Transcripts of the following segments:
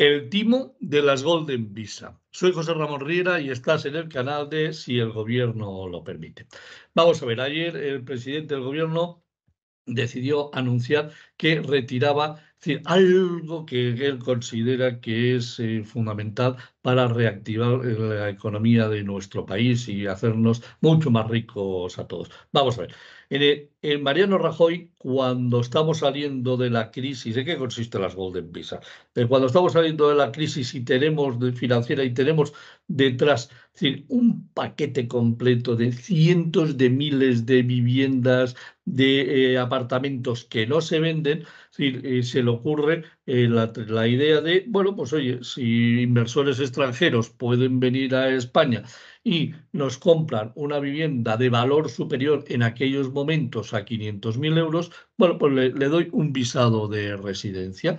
El timo de las Golden Visa. Soy José Ramón Riera y estás en el canal de Si el Gobierno lo permite. Vamos a ver, ayer el presidente del Gobierno decidió anunciar que retiraba decir, algo que él considera que es eh, fundamental para reactivar eh, la economía de nuestro país y hacernos mucho más ricos a todos. Vamos a ver. En, Mariano Rajoy, cuando estamos saliendo de la crisis, ¿de qué consiste las Golden Visa? cuando estamos saliendo de la crisis y tenemos de financiera y tenemos detrás un paquete completo de cientos de miles de viviendas, de eh, apartamentos que no se venden, se le ocurre eh, la, idea de, bueno, pues oye, si inversores extranjeros pueden venir a España y nos compran una vivienda de valor superior en aquellos momentos a 500.000 euros, bueno, pues le, doy un visado de residencia.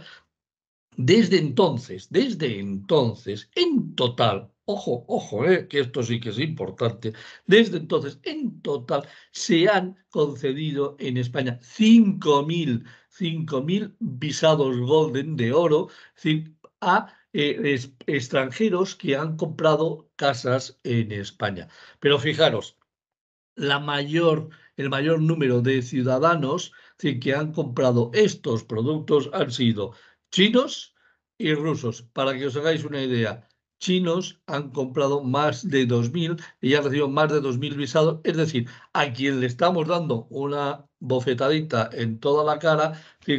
Desde entonces, desde entonces, en total, ojo, ojo, eh, que esto sí que es importante, desde entonces, en total, se han concedido en España 5.000 5.000 visados golden de oro a eh, extranjeros que han comprado casas en España. Pero fijaros, el mayor número de ciudadanos que han comprado estos productos han sido chinos y rusos. Para que os hagáis una idea, chinos han comprado más de 2.000, y han recibido más de 2.000 visados, es decir, a quien le estamos dando una bofetadita en toda la cara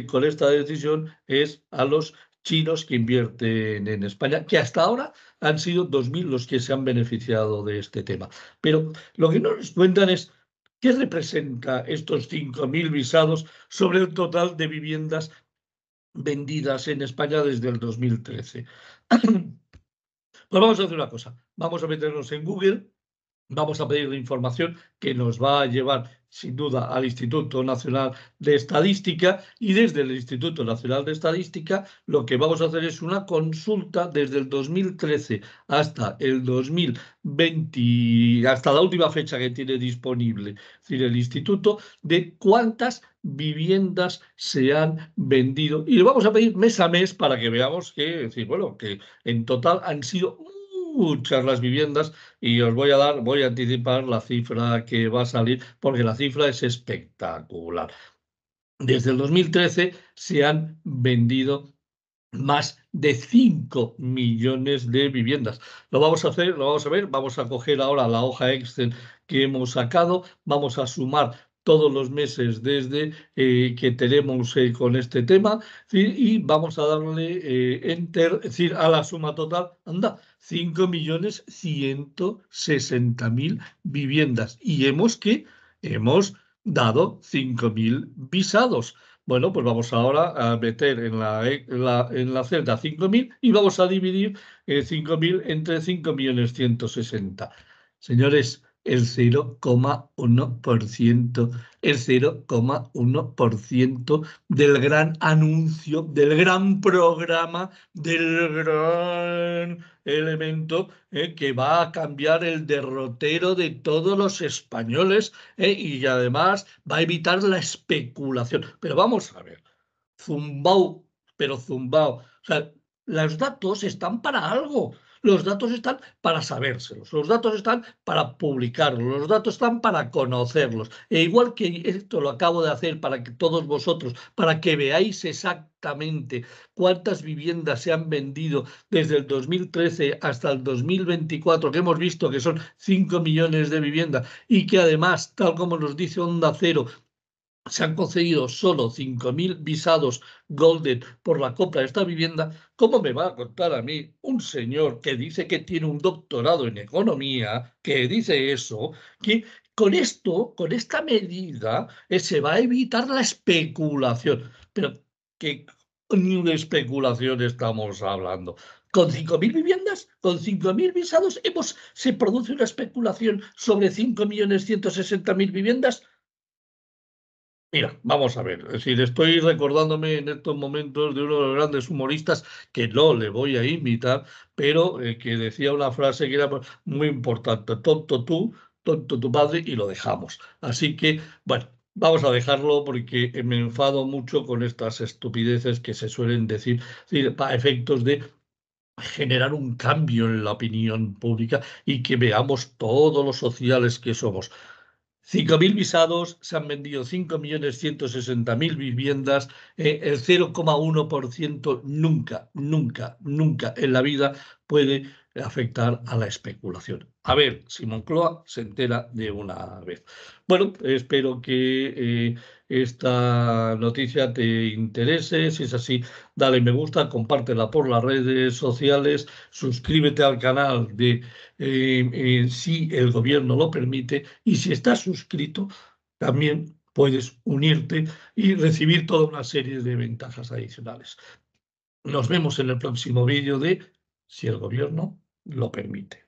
con esta decisión es a los chinos que invierten en España, que hasta ahora han sido 2.000 los que se han beneficiado de este tema. Pero lo que no nos cuentan es qué representa estos 5.000 visados sobre el total de viviendas vendidas en España desde el 2013. Pues vamos a hacer una cosa. Vamos a meternos en Google, vamos a pedir la información que nos va a llevar sin duda, al Instituto Nacional de Estadística y desde el Instituto Nacional de Estadística lo que vamos a hacer es una consulta desde el 2013 hasta el 2020, hasta la última fecha que tiene disponible, el Instituto, de cuántas viviendas se han vendido. Y lo vamos a pedir mes a mes para que veamos que, bueno, que en total han sido muchas las viviendas y os voy a dar, voy a anticipar la cifra que va a salir porque la cifra es espectacular. Desde el 2013 se han vendido más de 5 millones de viviendas. Lo vamos a hacer, lo vamos a ver, vamos a coger ahora la hoja Excel que hemos sacado, vamos a sumar todos los meses desde eh, que tenemos eh, con este tema y vamos a darle eh, enter, decir, a la suma total, anda, 5.160.000 viviendas y hemos que hemos dado 5.000 visados. Bueno, pues vamos ahora a meter en la, en la, celda 5.000 y vamos a dividir 5.000 entre 5.160.000. Señores, el 0,1%, el 0,1% del gran anuncio, del gran programa, del gran elemento eh, que va a cambiar el derrotero de todos los españoles eh, y además va a evitar la especulación. Pero vamos a ver, zumbao, pero zumbao, o sea, los datos están para algo. Los datos están para sabérselos, los datos están para publicarlos, los datos están para conocerlos. E igual que esto lo acabo de hacer para que todos vosotros, para que veáis exactamente cuántas viviendas se han vendido desde el 2013 hasta el 2024, que hemos visto que son 5 millones de viviendas y que además, tal como nos dice Onda Cero, se han concedido solo 5.000 visados Golden por la compra de esta vivienda, ¿cómo me va a contar a mí un señor que dice que tiene un doctorado en economía, que dice eso, que con esto, con esta medida, eh, se va a evitar la especulación? Pero que ni una especulación estamos hablando. Con 5.000 viviendas, con 5.000 visados, hemos, se produce una especulación sobre 5.160.000 viviendas. Mira, vamos a ver, Si decir, estoy recordándome en estos momentos de uno de los grandes humoristas que no le voy a imitar, pero eh, que decía una frase que era muy importante, tonto tú, tonto tu padre, y lo dejamos. Así que, bueno, Vamos a dejarlo porque me enfado mucho con estas estupideces que se suelen decir, decir para efectos de generar un cambio en la opinión pública y que veamos todos los sociales que somos. 5.000 visados, se han vendido 5.160.000 viviendas, eh, el 0,1% nunca, nunca, nunca en la vida puede afectar a la especulación. A ver si Cloa se entera de una vez. Bueno, espero que eh, esta noticia te interese. Si es así, dale me gusta, compártela por las redes sociales, suscríbete al canal de eh, eh, si el gobierno lo permite y si estás suscrito, también puedes unirte y recibir toda una serie de ventajas adicionales. Nos vemos en el próximo vídeo de Si el gobierno lo permite.